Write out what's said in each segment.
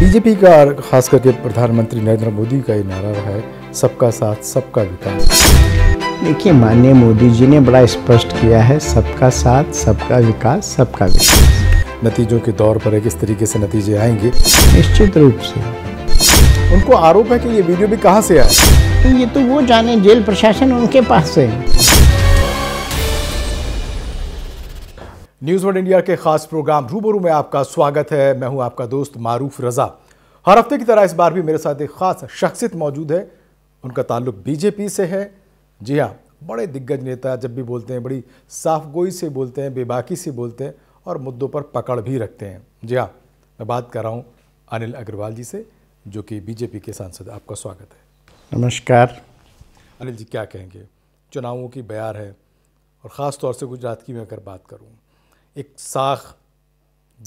BJP का और खास करके प्रधानमंत्री नरेंद्र मोदी का ये नारा रहा है सबका साथ सबका विकास देखिए माननीय मोदी जी ने बड़ा स्पष्ट किया है सबका साथ सबका विकास सबका विकास नतीजों के दौर पर है किस तरीके से नतीजे आएंगे निश्चित रूप से उनको आरोप है कि ये वीडियो भी कहाँ से आया तो ये तो वो जाने जेल प्रशासन उनके पास से न्यूज़ वन इंडिया के खास प्रोग्राम रूबरू में आपका स्वागत है मैं हूं आपका दोस्त मारूफ रज़ा हर हफ्ते की तरह इस बार भी मेरे साथ एक ख़ास शख्सियत मौजूद है उनका ताल्लुक बीजेपी से है जी हाँ बड़े दिग्गज नेता जब भी बोलते हैं बड़ी साफ गोई से बोलते हैं बेबाकी से बोलते हैं और मुद्दों पर पकड़ भी रखते हैं जी हाँ मैं बात कर रहा हूँ अनिल अग्रवाल जी से जो कि बीजेपी के सांसद आपका स्वागत है नमस्कार अनिल जी क्या कहेंगे चुनावों की बयार है और ख़ास तौर से गुजरात की मैं अगर बात करूँ एक साख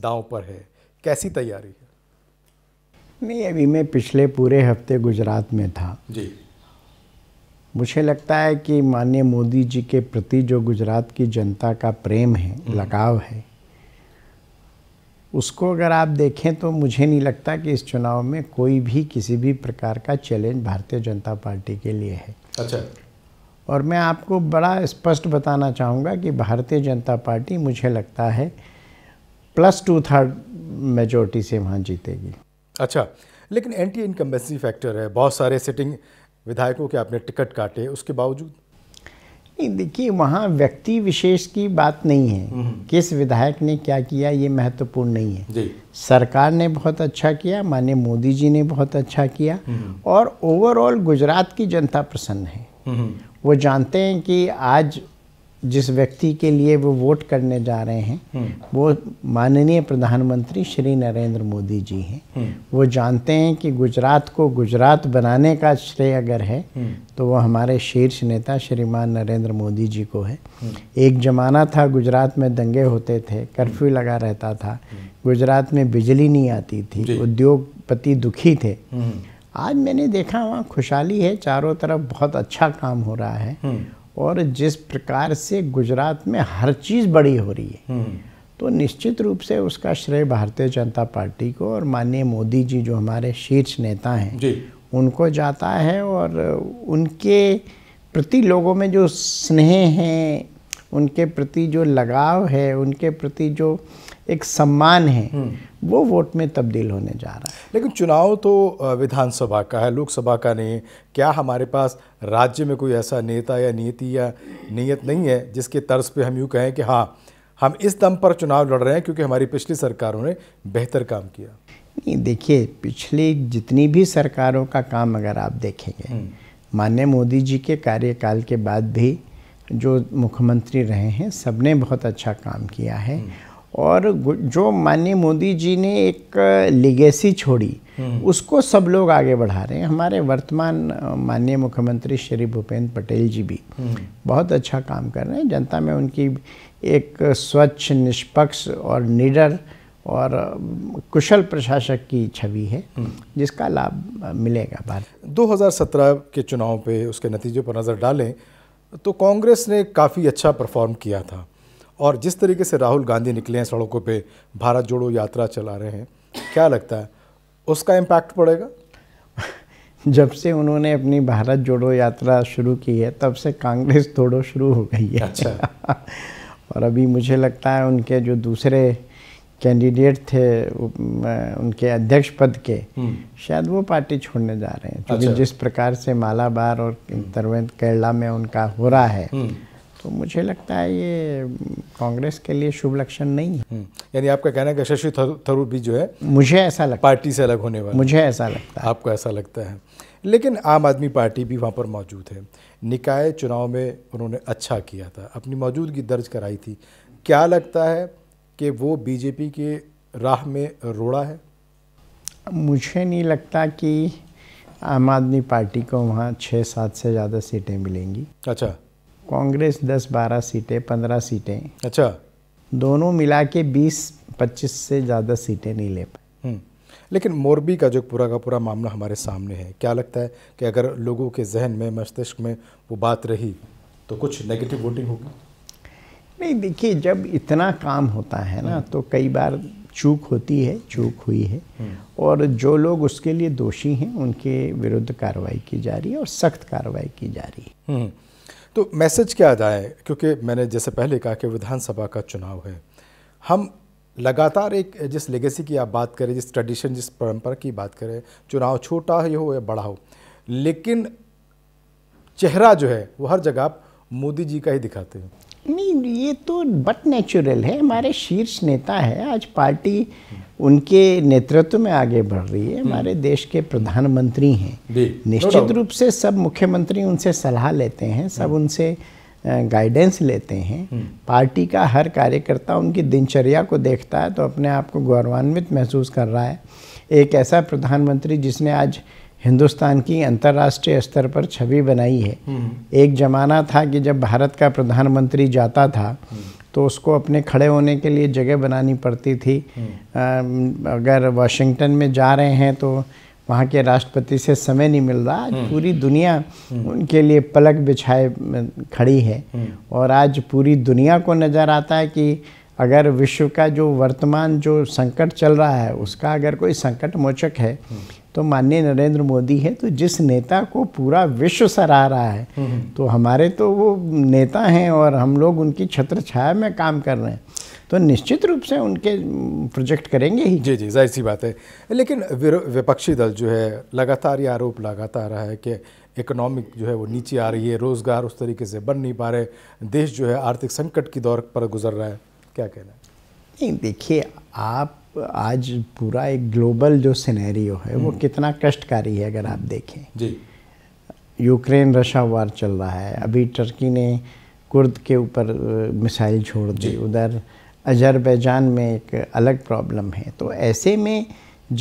दांव पर है कैसी तैयारी है नहीं अभी मैं पिछले पूरे हफ्ते गुजरात में था जी मुझे लगता है कि माननीय मोदी जी के प्रति जो गुजरात की जनता का प्रेम है हम्म। लगाव है उसको अगर आप देखें तो मुझे नहीं लगता कि इस चुनाव में कोई भी किसी भी प्रकार का चैलेंज भारतीय जनता पार्टी के लिए है अच्छा और मैं आपको बड़ा स्पष्ट बताना चाहूँगा कि भारतीय जनता पार्टी मुझे लगता है प्लस टू थर्ड मेजोरिटी से वहाँ जीतेगी अच्छा लेकिन एंटी इनकम्बेंसी फैक्टर है बहुत सारे सिटिंग विधायकों के आपने टिकट काटे उसके बावजूद नहीं देखिए वहाँ व्यक्ति विशेष की बात नहीं है नहीं। हम्म। किस विधायक ने क्या किया ये महत्वपूर्ण नहीं है जी। सरकार ने बहुत अच्छा किया माननीय मोदी जी ने बहुत अच्छा किया हम्म। और ओवरऑल गुजरात की जनता प्रसन्न है हम्म। वो जानते हैं कि आज जिस व्यक्ति के लिए वो वोट करने जा रहे हैं हम्म। वो माननीय प्रधानमंत्री श्री नरेंद्र मोदी जी हैं हम्म। वो जानते हैं कि गुजरात को गुजरात बनाने का श्रेय अगर है हम्म। तो वो हमारे शीर्ष नेता श्रीमान नरेंद्र मोदी जी को है एक ज़माना था गुजरात में दंगे होते थे कर्फ्यू लगा रहता था गुजरात में बिजली नहीं आती थी उद्योगपति दुखी थे आज मैंने देखा वहाँ खुशहाली है चारों तरफ बहुत अच्छा काम हो रहा है हम्म। और जिस प्रकार से गुजरात में हर चीज़ बड़ी हो रही है हम्म। तो निश्चित रूप से उसका श्रेय भारतीय जनता पार्टी को और माननीय मोदी जी जो हमारे शीर्ष नेता हैं उनको जाता है और उनके प्रति लोगों में जो स्नेह है उनके प्रति जो लगाव है उनके प्रति जो एक सम्मान है हम्म। वो वोट में तब्दील होने जा रहा है लेकिन चुनाव तो विधानसभा का है लोकसभा का नहीं है क्या हमारे पास राज्य में कोई ऐसा नेता या नीति या नीयत नहीं है जिसके तर्ज पे हम यूँ कहें कि हाँ हम इस दम पर चुनाव लड़ रहे हैं क्योंकि हमारी पिछली सरकारों ने बेहतर काम किया नहीं देखिए पिछली जितनी भी सरकारों का काम अगर आप देखेंगे हम्म। माननीय मोदी जी के कार्यकाल के बाद भी जो मुख्यमंत्री रहे हैं सबने बहुत अच्छा काम किया है हम्म। और जो माननीय मोदी जी ने एक लिगेसी छोड़ी हम्म। उसको सब लोग आगे बढ़ा रहे हैं हमारे वर्तमान माननीय मुख्यमंत्री श्री भूपेंद्र पटेल जी भी हम्म। बहुत अच्छा काम कर रहे हैं जनता में उनकी एक स्वच्छ निष्पक्ष और निडर और कुशल प्रशासक की छवि है हम्म। जिसका लाभ मिलेगा भारत 2017 के चुनाव पे उसके नतीजों पर नज़र डालें तो कांग्रेस ने काफ़ी अच्छा परफॉर्म किया था और जिस तरीके से राहुल गांधी निकले हैं सड़कों पे भारत जोड़ो यात्रा चला रहे हैं क्या लगता है उसका इम्पैक्ट पड़ेगा जब से उन्होंने अपनी भारत जोड़ो यात्रा शुरू की है तब से कांग्रेस तोड़ो शुरू हो गई है अच्छा और अभी मुझे लगता है उनके जो दूसरे कैंडिडेट थे उनके अध्यक्ष पद के हम्म। शायद वो पार्टी छोड़ने जा रहे हैं क्योंकि अच्छा। जिस प्रकार से मालाबार और तरवेंद केरला में उनका हो रहा है हम्म। तो मुझे लगता है ये कांग्रेस के लिए शुभ लक्षण नहीं है हम्म। यानी आपका कहना है कि शशि थरूर भी जो है मुझे ऐसा लगता पार्टी से अलग होने वाला मुझे ऐसा लगता है आपको ऐसा लगता है लेकिन आम आदमी पार्टी भी वहाँ पर मौजूद है निकाय चुनाव में उन्होंने अच्छा किया था अपनी मौजूदगी दर्ज कराई थी क्या लगता है कि वो बीजेपी के राह में रोड़ा है मुझे नहीं लगता कि आम आदमी पार्टी को वहाँ छः सात से ज़्यादा सीटें मिलेंगी अच्छा कांग्रेस 10-12 सीटें 15 सीटें अच्छा दोनों मिला के बीस पच्चीस से ज़्यादा सीटें नहीं ले पाए हम्म। लेकिन मोरबी का जो पूरा का पूरा मामला हमारे सामने है क्या लगता है कि अगर लोगों के जहन में मस्तिष्क में वो बात रही तो कुछ नेगेटिव वोटिंग होगी नहीं देखिए जब इतना काम होता है ना हम्म। तो कई बार चूक होती है चूक हुई है हम्म। और जो लोग उसके लिए दोषी हैं उनके विरुद्ध कार्रवाई की जा रही है और सख्त कार्रवाई की जा रही है तो मैसेज क्या जाए क्योंकि मैंने जैसे पहले कहा कि विधानसभा का चुनाव है हम लगातार एक जिस लेगेसी की आप बात करें जिस ट्रेडिशन जिस परंपरा की बात करें चुनाव छोटा ही हो या बड़ा हो लेकिन चेहरा जो है वो हर जगह आप मोदी जी का ही दिखाते हैं नहीं ये तो बट नेचुरल है हमारे शीर्ष नेता है आज पार्टी उनके नेतृत्व में आगे बढ़ रही है हम्म। हमारे देश के प्रधानमंत्री हैं निश्चित रूप से सब मुख्यमंत्री उनसे सलाह लेते हैं सब हम्म। उनसे गाइडेंस लेते हैं हम्म। पार्टी का हर कार्यकर्ता उनकी दिनचर्या को देखता है तो अपने आप को गौरवान्वित महसूस कर रहा है एक ऐसा प्रधानमंत्री जिसने आज हिंदुस्तान की अंतर्राष्ट्रीय स्तर पर छवि बनाई है एक ज़माना था कि जब भारत का प्रधानमंत्री जाता था तो उसको अपने खड़े होने के लिए जगह बनानी पड़ती थी हम्म। अगर वाशिंगटन में जा रहे हैं तो वहाँ के राष्ट्रपति से समय नहीं मिल रहा आज हम्म। पूरी दुनिया हम्म। उनके लिए पलक बिछाए खड़ी है और आज पूरी दुनिया को नज़र आता है कि अगर विश्व का जो वर्तमान जो संकट चल रहा है उसका अगर कोई संकट मोचक है तो माननीय नरेंद्र मोदी है तो जिस नेता को पूरा विश्व सराह रहा है तो हमारे तो वो नेता हैं और हम लोग उनकी छत्र छाया में काम कर रहे हैं तो निश्चित रूप से उनके प्रोजेक्ट करेंगे ही जी जी जाहिर सी बात है लेकिन विपक्षी दल जो है लगातार ये आरोप लगाता रहा है कि इकोनॉमिक जो है वो नीचे आ रही है रोज़गार उस तरीके से बन नहीं पा रहे देश जो है आर्थिक संकट की दौर पर गुजर रहा है क्या कहना है नहीं देखिए आप आज पूरा एक ग्लोबल जो सिनेरियो है वो हम्म। कितना कष्टकारी है अगर आप हम्म। देखें जी यूक्रेन रशा वार चल रहा है अभी टर्की ने कुर्द के ऊपर मिसाइल छोड़ दी उधर अजरबैजान में एक अलग प्रॉब्लम है तो ऐसे में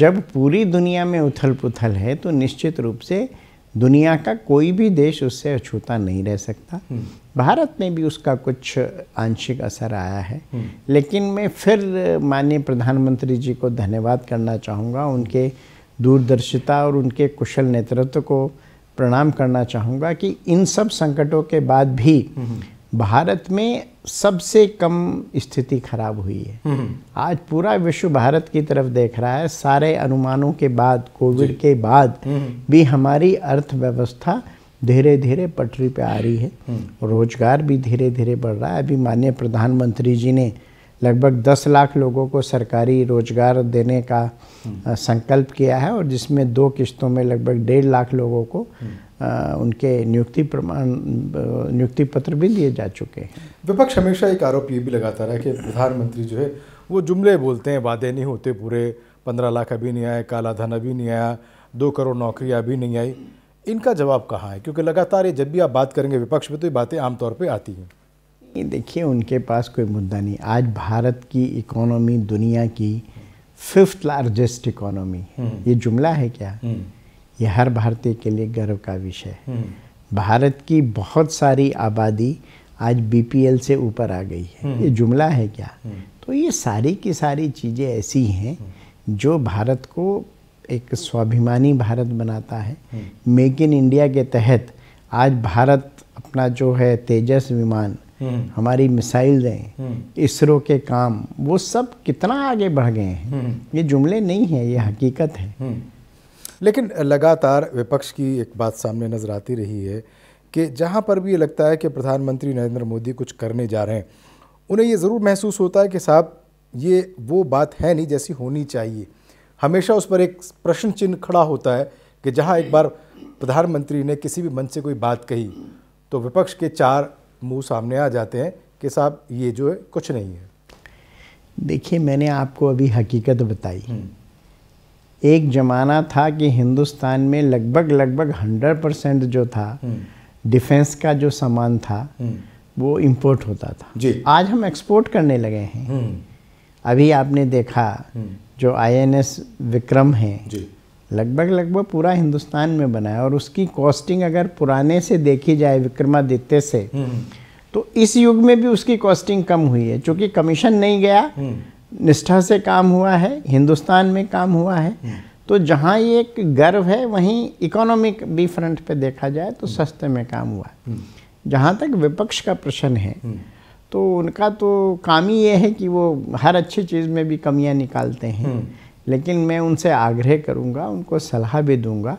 जब पूरी दुनिया में उथल पुथल है तो निश्चित रूप से दुनिया का कोई भी देश उससे अछूता नहीं रह सकता हम्म। भारत में भी उसका कुछ आंशिक असर आया है हम्म। लेकिन मैं फिर माननीय प्रधानमंत्री जी को धन्यवाद करना चाहूँगा उनके दूरदर्शिता और उनके कुशल नेतृत्व को प्रणाम करना चाहूँगा कि इन सब संकटों के बाद भी हम्म। भारत में सबसे कम स्थिति खराब हुई है हम्म। आज पूरा विश्व भारत की तरफ देख रहा है सारे अनुमानों के बाद कोविड के बाद हम्म। भी हमारी अर्थव्यवस्था धीरे धीरे पटरी पे आ रही है हम्म। रोजगार भी धीरे धीरे बढ़ रहा है अभी माननीय प्रधानमंत्री जी ने लगभग दस लाख लोगों को सरकारी रोजगार देने का संकल्प किया है और जिसमें दो किस्तों में लगभग डेढ़ लाख लोगों को उनके नियुक्ति प्रमाण नियुक्ति पत्र भी दिए जा चुके हैं विपक्ष हमेशा एक आरोप ये भी लगाता रहा कि प्रधानमंत्री जो है वो जुमले बोलते हैं वादे नहीं होते पूरे पंद्रह लाख अभी नहीं आए काला धन अभी नहीं आया दो करोड़ नौकरियाँ अभी नहीं आई इनका जवाब कहाँ है क्योंकि लगातार ये जब भी आप बात करेंगे विपक्ष में तो ये बातें आमतौर पर आती हैं देखिए उनके पास कोई मुद्दा नहीं आज भारत की इकोनॉमी दुनिया की फिफ्थ लार्जेस्ट इकोनॉमी है हम्म। ये जुमला है क्या हम्म। ये हर भारतीय के लिए गर्व का विषय है हम्म। भारत की बहुत सारी आबादी आज बीपीएल से ऊपर आ गई है हम्म। ये जुमला है क्या हम्म। तो ये सारी की सारी चीज़ें ऐसी हैं जो भारत को एक स्वाभिमानी भारत बनाता है मेक इन इंडिया के तहत आज भारत अपना जो है तेजस विमान हमारी मिसाइल दें इसरो के काम वो सब कितना आगे बढ़ गए हैं ये जुमले नहीं हैं ये हकीकत है लेकिन लगातार विपक्ष की एक बात सामने नज़र आती रही है कि जहाँ पर भी ये लगता है कि प्रधानमंत्री नरेंद्र मोदी कुछ करने जा रहे हैं उन्हें ये ज़रूर महसूस होता है कि साहब ये वो बात है नहीं जैसी होनी चाहिए हमेशा उस पर एक प्रश्न चिन्ह खड़ा होता है कि जहाँ एक बार प्रधानमंत्री ने किसी भी मंच से कोई बात कही तो विपक्ष के चार मुंह सामने आ जाते हैं कि साहब ये जो है कुछ नहीं है देखिए मैंने आपको अभी हकीकत बताई हम्म। एक ज़माना था कि हिंदुस्तान में लगभग लगभग हंड्रेड परसेंट जो था हम्म। डिफेंस का जो सामान था हम्म। वो इंपोर्ट होता था जी आज हम एक्सपोर्ट करने लगे हैं हम्म। अभी आपने देखा जो आईएनएस विक्रम है लगभग लगभग पूरा हिंदुस्तान में बना है और उसकी कॉस्टिंग अगर पुराने से देखी जाए विक्रमादित्य से तो इस युग में भी उसकी कॉस्टिंग कम हुई है चूंकि कमीशन नहीं गया निष्ठा से काम हुआ है हिंदुस्तान में काम हुआ है हम्म। तो जहाँ ये एक गर्व है वहीं इकोनॉमिक भी फ्रंट पे देखा जाए तो हम्म। सस्ते में काम हुआ हम्म। जहाँ तक विपक्ष का प्रश्न है तो उनका तो काम ही ये है कि वो हर अच्छी चीज़ में भी कमियाँ निकालते हैं लेकिन मैं उनसे आग्रह करूँगा उनको सलाह भी दूँगा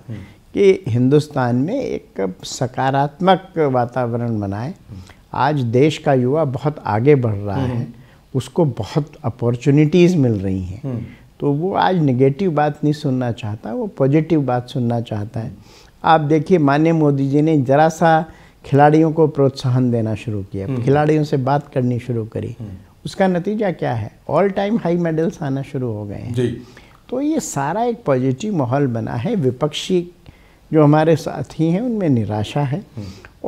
कि हिंदुस्तान में एक सकारात्मक वातावरण बनाए आज देश का युवा बहुत आगे बढ़ रहा है उसको बहुत अपॉर्चुनिटीज़ मिल रही हैं हम्म। तो वो आज नेगेटिव बात नहीं सुनना चाहता वो पॉजिटिव बात सुनना चाहता है आप देखिए माननीय मोदी जी ने ज़रा सा खिलाड़ियों को प्रोत्साहन देना शुरू किया हम्म। खिलाड़ियों से बात करनी शुरू करी हम्म। उसका नतीजा क्या है ऑल टाइम हाई मेडल्स आना शुरू हो गए हैं तो ये सारा एक पॉजिटिव माहौल बना है विपक्षी जो हमारे साथी हैं उनमें निराशा है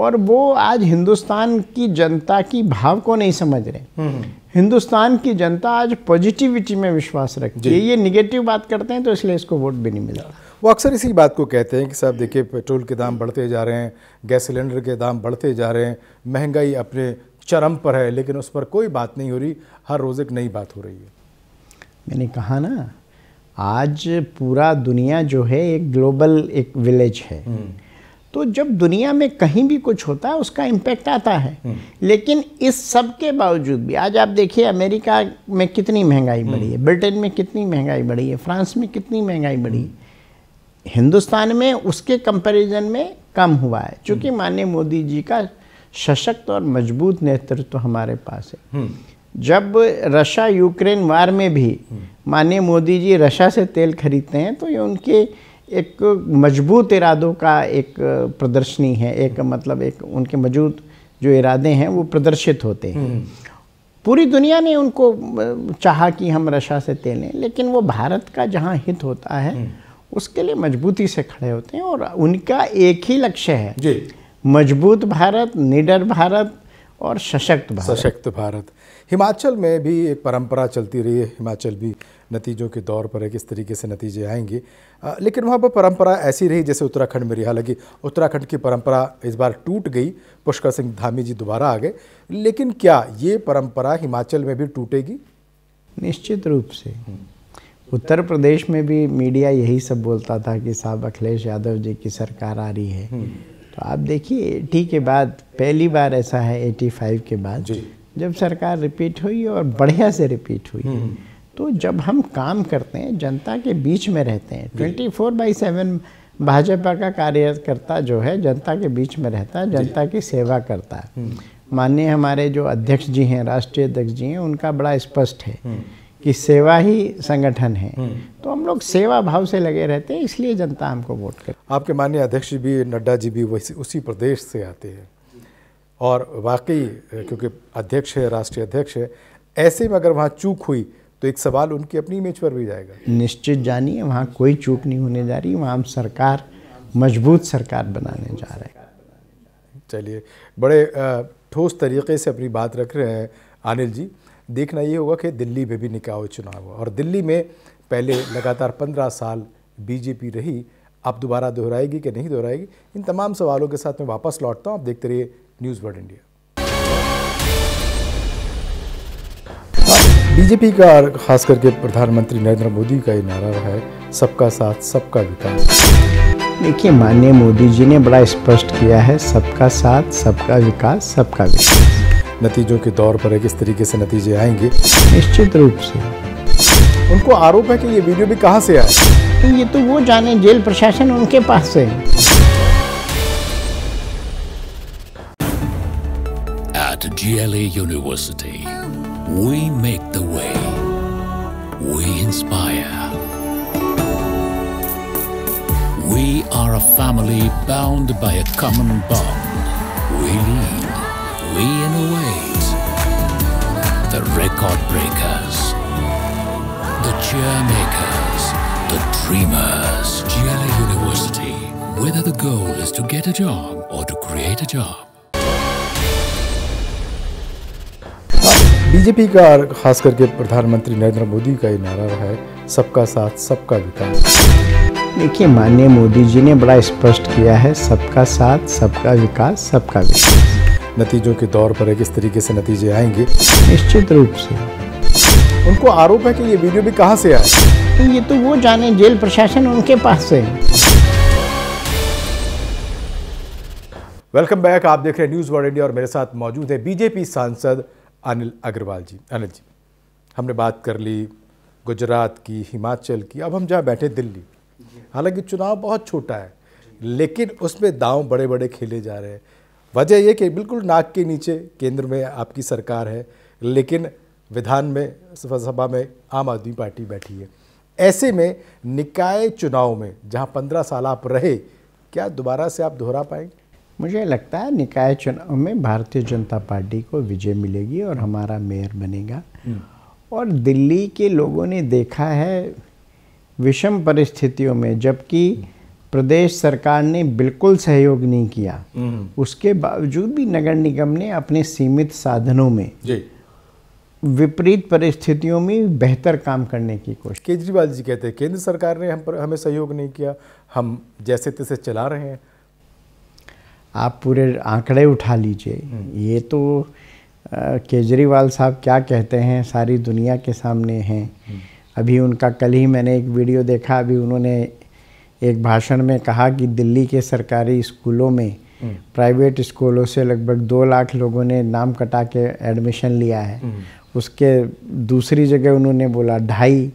और वो आज हिंदुस्तान की जनता की भाव को नहीं समझ रहे हम्म, हम्म। हिंदुस्तान की जनता आज पॉजिटिविटी में विश्वास रखती है ये निगेटिव बात करते हैं तो इसलिए इसको वोट भी नहीं मिला वो अक्सर इसी बात को कहते हैं कि साहब देखिए पेट्रोल के दाम बढ़ते जा रहे हैं गैस सिलेंडर के दाम बढ़ते जा रहे हैं महंगाई अपने चरम पर है लेकिन उस पर कोई बात नहीं हो रही हर रोज़ एक नई बात हो रही है मैंने कहा ना आज पूरा दुनिया जो है एक ग्लोबल एक विलेज है हम्म। तो जब दुनिया में कहीं भी कुछ होता है उसका इम्पैक्ट आता है हम्म। लेकिन इस सब के बावजूद भी आज आप देखिए अमेरिका में कितनी महंगाई हम्म। बढ़ी है ब्रिटेन में कितनी महंगाई बढ़ी है फ्रांस में कितनी महंगाई बढ़ी है हम्म। हिंदुस्तान में उसके कंपैरिजन में कम हुआ है क्योंकि माननीय मोदी जी का सशक्त और मजबूत नेतृत्व तो हमारे पास है जब रशा यूक्रेन वार में भी माननीय मोदी जी रशा से तेल खरीदते हैं तो ये उनके एक मजबूत इरादों का एक प्रदर्शनी है एक मतलब एक उनके मौजूद जो इरादे हैं वो प्रदर्शित होते हैं हम्म। पूरी दुनिया ने उनको चाहा कि हम रशा से तेलें लेकिन वो भारत का जहाँ हित होता है हम्म। उसके लिए मजबूती से खड़े होते हैं और उनका एक ही लक्ष्य है मजबूत भारत निडर भारत और सशक्त भारत सशक्त भारत हिमाचल में भी एक परंपरा चलती रही है हिमाचल भी नतीजों के दौर पर है किस तरीके से नतीजे आएंगे लेकिन वहाँ पर परंपरा ऐसी रही जैसे उत्तराखंड में रही हालांकि उत्तराखंड की परंपरा इस बार टूट गई पुष्कर सिंह धामी जी दोबारा आ गए लेकिन क्या ये परंपरा हिमाचल में भी टूटेगी निश्चित रूप से उत्तर प्रदेश में भी मीडिया यही सब बोलता था कि साहब अखिलेश यादव जी की सरकार आ रही है हम्म। तो आप देखिए एटी के बाद पहली बार ऐसा है एटी फाइव के बाद जब सरकार रिपीट हुई और बढ़िया से रिपीट हुई हम्म। तो जब हम काम करते हैं जनता के बीच में रहते हैं twenty four by seven Bhajpa का कार्यकर्ता जो है जनता के बीच में रहता है जनता की सेवा करता है हम्म। माननीय हमारे जो अध्यक्ष जी हैं राष्ट्रीय अध्यक्ष जी हैं उनका बड़ा स्पष्ट है हम्म। कि सेवा ही संगठन है हम्म। तो हम लोग सेवा भाव से लगे रहते हैं इसलिए जनता हमको वोट कर आपके माननीय अध्यक्ष जी भी नड्डा जी भी वैसे उसी प्रदेश से आते हैं और वाकई क्योंकि अध्यक्ष है राष्ट्रीय अध्यक्ष है ऐसे में अगर वहाँ चूक हुई तो एक सवाल उनकी अपनी इमेज पर भी जाएगा निश्चित जानिए वहाँ कोई चूक नहीं होने जा रही वहाँ हम सरकार मजबूत सरकार बनाने जा रहे हैं चलिए बड़े ठोस तरीके से अपनी बात रख रहे हैं अनिल जी देखना ये होगा कि दिल्ली में भी निकाय चुनाव और दिल्ली में पहले लगातार पंद्रह साल बीजेपी रही आप दोबारा दोहराएगी कि नहीं दोहराएगी इन तमाम सवालों के साथ मैं वापस लौटता हूँ आप देखते रहिए न्यूज़ वर्ल्ड इंडिया बीजेपी का और खास करके प्रधानमंत्री नरेंद्र मोदी का ये नारा है सबका साथ सबका विकास देखिए माननीय मोदी जी ने बड़ा स्पष्ट किया है सबका साथ सबका विकास सबका विकास नतीजों के दौर पर किस तरीके से नतीजे आएंगे निश्चित रूप से उनको आरोप है कि ये वीडियो भी कहाँ से तो ये तो वो जाने जेल प्रशासन उनके पास से At GLA University We make the way. We inspire. We are a family bound by a common bond. We lead. We innovate. The record breakers. The chair makers. The dreamers. GLA University. Whether the goal is to get a job or to create a job. BJP का और खास करके प्रधानमंत्री नरेंद्र मोदी का ये नारा रहा है सबका साथ सबका विकास देखिए माननीय मोदी जी ने बड़ा स्पष्ट किया है सबका साथ सबका विकास सबका विकास नतीजों के दौर पर है किस तरीके से नतीजे आएंगे निश्चित रूप से उनको आरोप है कि ये वीडियो भी कहाँ से आया तो ये तो वो जाने जेल प्रशासन उनके पास से वेलकम बैक आप देख रहे हैं न्यूज़ वर्ल्ड इंडिया और मेरे साथ मौजूद है बीजेपी सांसद अनिल अग्रवाल जी अनिल जी हमने बात कर ली गुजरात की हिमाचल की अब हम जहाँ बैठे दिल्ली हालांकि चुनाव बहुत छोटा है लेकिन उसमें दांव बड़े बड़े खेले जा रहे हैं वजह यह कि बिल्कुल नाक के नीचे केंद्र में आपकी सरकार है लेकिन विधान में सभा में आम आदमी पार्टी बैठी है ऐसे में निकाय चुनाव में जहाँ पंद्रह साल आप रहे क्या दोबारा से आप दोहरा पाएंगे मुझे लगता है निकाय चुनाव में भारतीय जनता पार्टी को विजय मिलेगी और हमारा मेयर बनेगा हम्म। और दिल्ली के लोगों ने देखा है विषम परिस्थितियों में जबकि प्रदेश सरकार ने बिल्कुल सहयोग नहीं किया हम्म। उसके बावजूद भी नगर निगम ने अपने सीमित साधनों में विपरीत परिस्थितियों में बेहतर काम करने की कोशिश केजरीवाल जी कहते हैं केंद्र सरकार ने हम पर हमें सहयोग नहीं किया हम जैसे तैसे चला रहे हैं आप पूरे आंकड़े उठा लीजिए हम्म। ये तो केजरीवाल साहब क्या कहते हैं सारी दुनिया के सामने हैं हम्म। अभी उनका कल ही मैंने एक वीडियो देखा अभी उन्होंने एक भाषण में कहा कि दिल्ली के सरकारी स्कूलों में हम्म। प्राइवेट स्कूलों से लगभग दो लाख लोगों ने नाम कटा के एडमिशन लिया है उसके दूसरी जगह उन्होंने बोला ढाई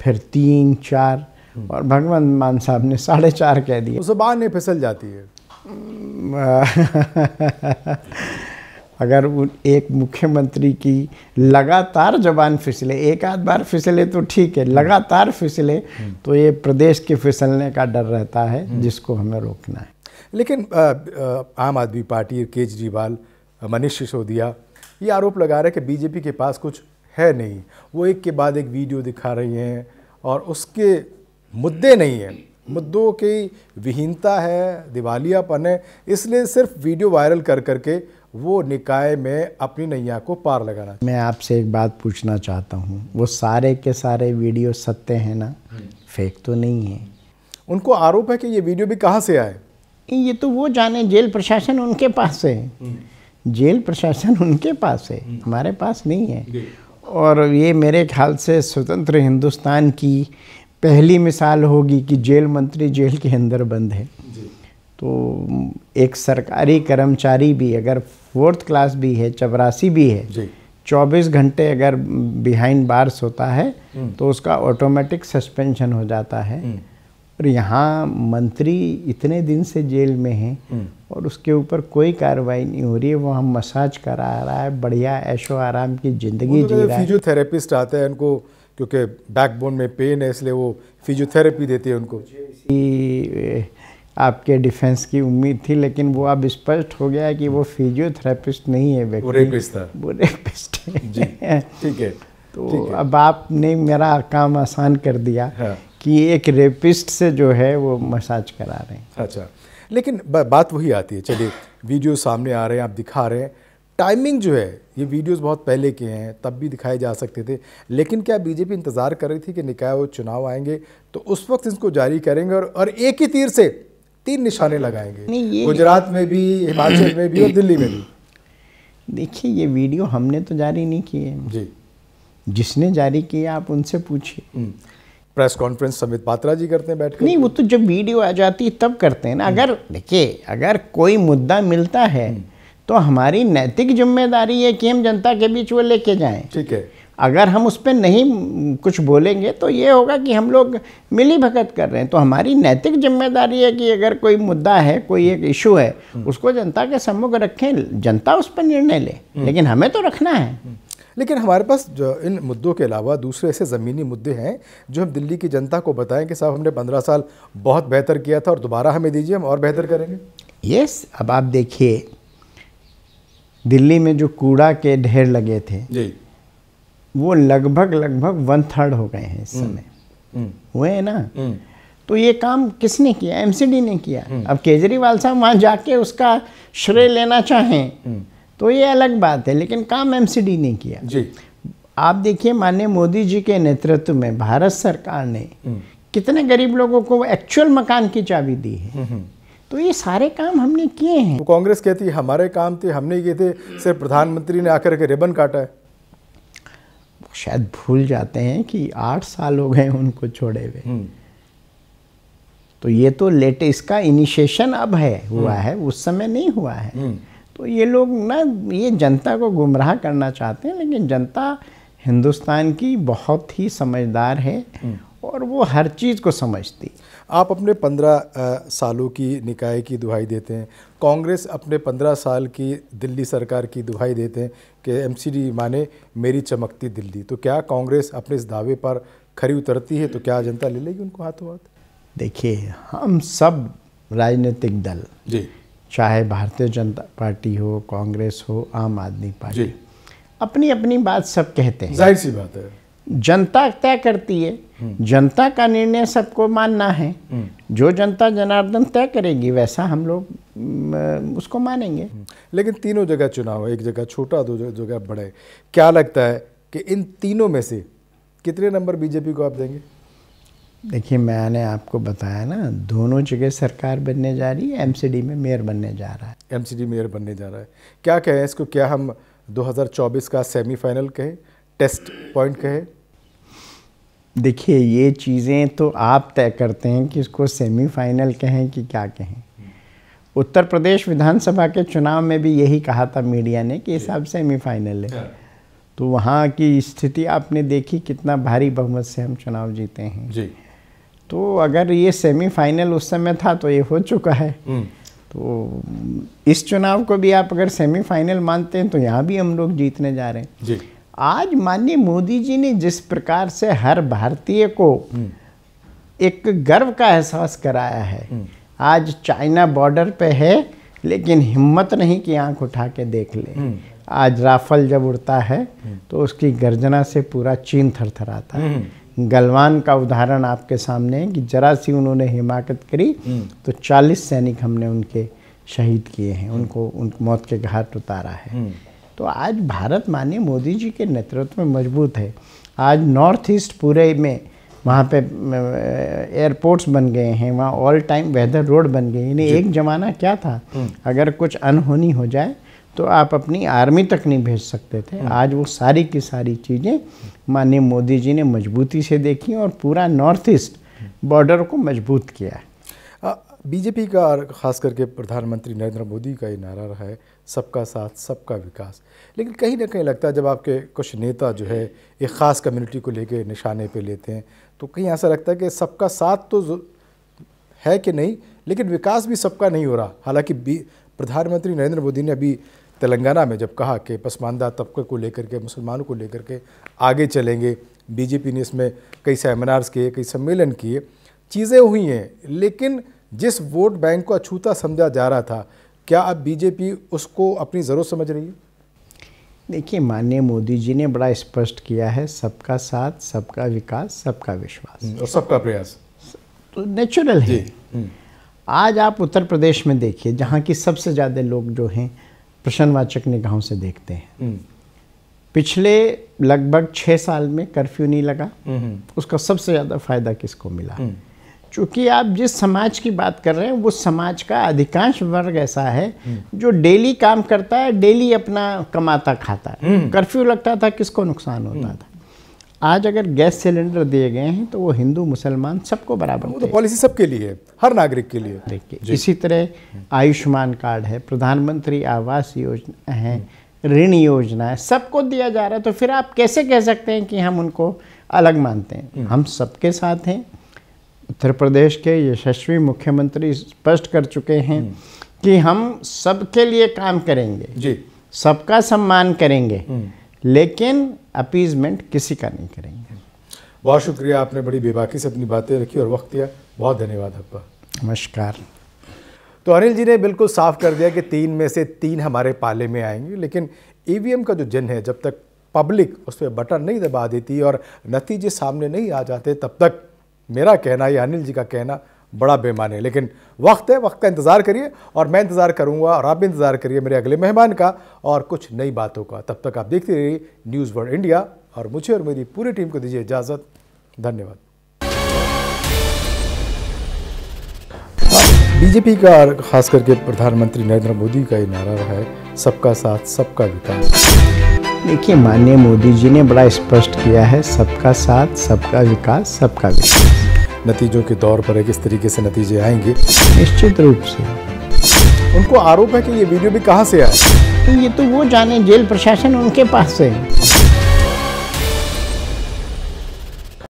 फिर तीन चार और भगवंत मान साहब ने साढ़े चार कह दिया तो जुबान फिसल जाती है अगर एक मुख्यमंत्री की लगातार जबान फिसले एक आध बार फिसले तो ठीक है लगातार फिसले तो ये प्रदेश के फिसलने का डर रहता है हम्म। जिसको हमें रोकना है लेकिन आम आदमी पार्टी केजरीवाल मनीष सिसोदिया ये आरोप लगा रहे हैं कि बीजेपी के पास कुछ है नहीं वो एक के बाद एक वीडियो दिखा रही हैं और उसके मुद्दे नहीं हैं मुद्दों की विहीनता है दिवालियापन है इसलिए सिर्फ वीडियो वायरल कर करके वो निकाय में अपनी नैया को पार लगाना मैं आपसे एक बात पूछना चाहता हूँ वो सारे के सारे वीडियो सत्य हैं ना हम्म। फेक तो नहीं है उनको आरोप है कि ये वीडियो भी कहाँ से आए ये तो वो जाने जेल प्रशासन उनके पास है हम्म। जेल प्रशासन उनके पास है हम्म। हमारे पास नहीं है और ये मेरे ख्याल से स्वतंत्र हिंदुस्तान की पहली मिसाल होगी कि जेल मंत्री जेल के अंदर बंद है तो एक सरकारी कर्मचारी भी अगर फोर्थ क्लास भी है चपरासी भी है चौबीस घंटे अगर बिहाइंड बार्स होता है हम्म। तो उसका ऑटोमेटिक सस्पेंशन हो जाता है हम्म। और यहाँ मंत्री इतने दिन से जेल में हैं हम्म। और उसके ऊपर कोई कार्रवाई नहीं हो रही है वो हम मसाज करा रहा है बढ़िया ऐशो आराम की ज़िंदगी तो जी रहा है फिजियोथेरेपिस्ट आते हैं उनको क्योंकि बैकबोन में पेन है इसलिए वो फिजियोथेरेपी देते हैं उनको आपके डिफेंस की उम्मीद थी लेकिन वो अब स्पष्ट हो गया कि वो फिजियोथेरेपिस्ट नहीं है वो रेपिस्ट था वो रेपिस्ट है ठीक है तो है। अब आपने मेरा काम आसान कर दिया हाँ। कि एक रेपिस्ट से जो है वो मसाज करा रहे हैं अच्छा लेकिन बात वही आती है चलिए वीडियो सामने आ रहे हैं आप दिखा रहे हैं टाइमिंग जो है ये वीडियोस बहुत पहले के हैं तब भी दिखाए जा सकते थे लेकिन क्या बीजेपी इंतज़ार कर रही थी कि निकाय चुनाव आएंगे तो उस वक्त इसको जारी करेंगे और, और एक ही तीर से तीन निशाने लगाएंगे गुजरात में भी हिमाचल में भी और दिल्ली में भी देखिए ये वीडियो हमने तो जारी नहीं किए जी जिसने जारी किया आप उनसे पूछिए हम्म। प्रेस कॉन्फ्रेंस समित पात्रा जी करते हैं बैठ नहीं वो तो जब वीडियो आ जाती है तब करते हैं ना अगर देखिए अगर कोई मुद्दा मिलता है हम्म। तो हमारी नैतिक जिम्मेदारी है कि हम जनता के बीच वो लेके जाएं ठीक है अगर हम उस पर नहीं कुछ बोलेंगे तो ये होगा कि हम लोग मिली भगत कर रहे हैं तो हमारी नैतिक जिम्मेदारी है कि अगर कोई मुद्दा है कोई एक इशू है हम्म। उसको जनता के सम्मुख रखें जनता उस पर निर्णय ले हम्म। लेकिन हमें तो रखना है हम्म। लेकिन हमारे पास जो इन मुद्दों के अलावा दूसरे ऐसे ज़मीनी मुद्दे हैं जो हम दिल्ली की जनता को बताएं कि साहब हमने पंद्रह साल बहुत बेहतर किया था और दोबारा हमें दीजिए हम और बेहतर करेंगे यस अब आप देखिए दिल्ली में जो कूड़ा के ढेर लगे थे जी वो लगभग लगभग वन थर्ड हो गए हैं इस हम्म। समय हम्म। हुए हैं ना हम्म। तो ये काम किसने किया एमसीडी ने किया अब केजरीवाल साहब वहाँ जाके उसका श्रेय लेना चाहें तो ये अलग बात है लेकिन काम एमसीडी ने किया जी आप देखिए माननीय मोदी जी के नेतृत्व में भारत सरकार ने कितने गरीब लोगों को एक्चुअल मकान की चाबी दी है तो ये सारे काम हमने किए हैं तो कांग्रेस कहती है हमारे काम थे हमने किए थे सिर्फ प्रधानमंत्री ने आकर के रिबन काटा है शायद भूल जाते हैं कि आठ साल हो गए उनको छोड़े हुए हम्म। तो ये तो लेटेस्ट का इनिशिएशन अब है हुआ हम्म। है उस समय नहीं हुआ है हम्म। तो ये लोग ना ये जनता को गुमराह करना चाहते हैं लेकिन जनता हिंदुस्तान की बहुत ही समझदार है और वो हर चीज़ को समझती है आप अपने पंद्रह सालों की निकाय की दुहाई देते हैं कांग्रेस अपने पंद्रह साल की दिल्ली सरकार की दुहाई देते हैं कि एमसीडी माने मेरी चमकती दिल्ली तो क्या कांग्रेस अपने इस दावे पर खरी उतरती है तो क्या जनता ले लेगी उनको हाथों हाथ देखिए हम सब राजनीतिक दल जी चाहे भारतीय जनता पार्टी हो कांग्रेस हो आम आदमी पार्टी अपनी अपनी बात सब कहते हैं जाहिर सी बात है जनता तय करती है जनता का निर्णय सबको मानना है जो जनता जनार्दन तय करेगी वैसा हम लोग उसको मानेंगे लेकिन तीनों जगह चुनाव एक जगह छोटा दो जगह बड़े क्या लगता है कि इन तीनों में से कितने नंबर बीजेपी को आप देंगे देखिए मैंने आपको बताया ना दोनों जगह सरकार बनने जा रही है एमसीडी में मेयर बनने जा रहा है एमसीडी मेयर बनने जा रहा है क्या कहें इसको क्या हम 2024 का सेमीफाइनल कहें टेस्ट पॉइंट कहें देखिए ये चीज़ें तो आप तय करते हैं कि इसको सेमीफाइनल कहें कि क्या कहें उत्तर प्रदेश विधानसभा के चुनाव में भी यही कहा था मीडिया ने कि ये सब सेमीफाइनल है हाँ। तो वहाँ की स्थिति आपने देखी कितना भारी बहुमत से हम चुनाव जीते हैं जी तो अगर ये सेमीफाइनल उस समय था तो ये हो चुका है हम्म। तो इस चुनाव को भी आप अगर सेमीफाइनल मानते हैं तो यहाँ भी हम लोग जीतने जा रहे हैं जी आज माननीय मोदी जी ने जिस प्रकार से हर भारतीय को एक गर्व का एहसास कराया है हम्म। आज चाइना बॉर्डर पे है लेकिन हिम्मत नहीं कि आंख उठा के देख ले हम्म। आज राफल जब उड़ता है हम्म। तो उसकी गर्जना से पूरा चीन थरथराता है गलवान का उदाहरण आपके सामने है कि जरा सी उन्होंने हिमाकत करी तो 40 सैनिक हमने उनके शहीद किए हैं उनको उन मौत के घाट उतारा है तो आज भारत माननीय मोदी जी के नेतृत्व में मजबूत है आज नॉर्थ ईस्ट पूरे में वहाँ पे एयरपोर्ट्स बन गए हैं वहाँ ऑल टाइम वेदर रोड बन गए यानी एक ज़माना क्या था हम्म। अगर कुछ अनहोनी हो जाए तो आप अपनी आर्मी तक नहीं भेज सकते थे हम्म। आज वो सारी की सारी चीज़ें माननीय मोदी जी ने मजबूती से देखी और पूरा नॉर्थ ईस्ट बॉर्डर को मजबूत किया है बीजेपी का और ख़ास करके प्रधानमंत्री नरेंद्र मोदी का ये नारा रहा है सबका साथ सबका विकास लेकिन कहीं ना कहीं लगता है जब आपके कुछ नेता जो है एक ख़ास कम्युनिटी को लेके निशाने पे लेते हैं तो कहीं ऐसा लगता है कि सबका साथ तो है कि नहीं लेकिन विकास भी सबका नहीं हो रहा हालांकि प्रधानमंत्री नरेंद्र मोदी ने अभी तेलंगाना में जब कहा कि पसमानदा तबके को लेकर के मुसलमानों को लेकर के आगे चलेंगे बीजेपी ने इसमें कई सेमिनार्स किए कई सम्मेलन किए चीज़ें हुई हैं लेकिन जिस वोट बैंक को अछूता समझा जा रहा था क्या अब बीजेपी उसको अपनी ज़रूरत समझ रही है देखिए माननीय मोदी जी ने बड़ा स्पष्ट किया है सबका साथ सबका विकास सबका विश्वास हम्म, और सबका प्रयास तो नेचुरल है हम्म। आज आप उत्तर प्रदेश में देखिए जहाँ की सबसे ज़्यादा लोग जो हैं प्रश्नवाचक निगाहों से देखते हैं हम्म। पिछले लगभग छः साल में कर्फ्यू नहीं लगा नहीं। उसका सबसे ज़्यादा फायदा किसको मिला चूँकि आप जिस समाज की बात कर रहे हैं वो समाज का अधिकांश वर्ग ऐसा है हम्म। जो डेली काम करता है डेली अपना कमाता खाता है हम्म। कर्फ्यू लगता था किसको नुकसान होता हम्म। था आज अगर गैस सिलेंडर दिए गए हैं तो वो हिंदू मुसलमान सबको बराबर वो तो पॉलिसी सबके लिए है हर नागरिक के लिए इसी तरह आयुष्मान कार्ड है प्रधानमंत्री आवास योजना है ऋण योजना है सबको दिया जा रहा है तो फिर आप कैसे कह सकते हैं कि हम उनको अलग मानते हैं हम सबके साथ हैं उत्तर प्रदेश के यशस्वी मुख्यमंत्री स्पष्ट कर चुके हैं हम्म। कि हम सबके लिए काम करेंगे जी सबका सम्मान करेंगे हम्म। लेकिन अपीजमेंट किसी का नहीं करेंगे बहुत शुक्रिया आपने बड़ी बेबाकी से अपनी बातें रखी और वक्त दिया बहुत धन्यवाद आपका नमस्कार तो अनिल जी ने बिल्कुल साफ कर दिया कि तीन में से तीन हमारे पाले में आएंगे लेकिन ईवीएम e का जो जिन है जब तक पब्लिक उस पर बटन नहीं दबा देती और नतीजे सामने नहीं आ जाते तब तक मेरा कहना या अनिल जी का कहना बड़ा बेमान है लेकिन वक्त है वक्त का इंतज़ार करिए और मैं इंतज़ार करूंगा और आप भी इंतज़ार करिए मेरे अगले मेहमान का और कुछ नई बातों का तब तक आप देखते रहिए न्यूज़ वर्ल्ड इंडिया और मुझे और मेरी पूरी टीम को दीजिए इजाज़त धन्यवाद बीजेपी का और खास करके प्रधानमंत्री नरेंद्र मोदी का ये नारा रहा है सबका साथ सबका विकास देखिए माननीय मोदी जी ने बड़ा स्पष्ट किया है सबका साथ सबका विकास सबका विकास नतीजों के तौर पर किस तरीके से नतीजे आएंगे निश्चित रूप से उनको आरोप है कि ये वीडियो भी कहाँ से आया ये तो वो जाने जेल प्रशासन उनके पास से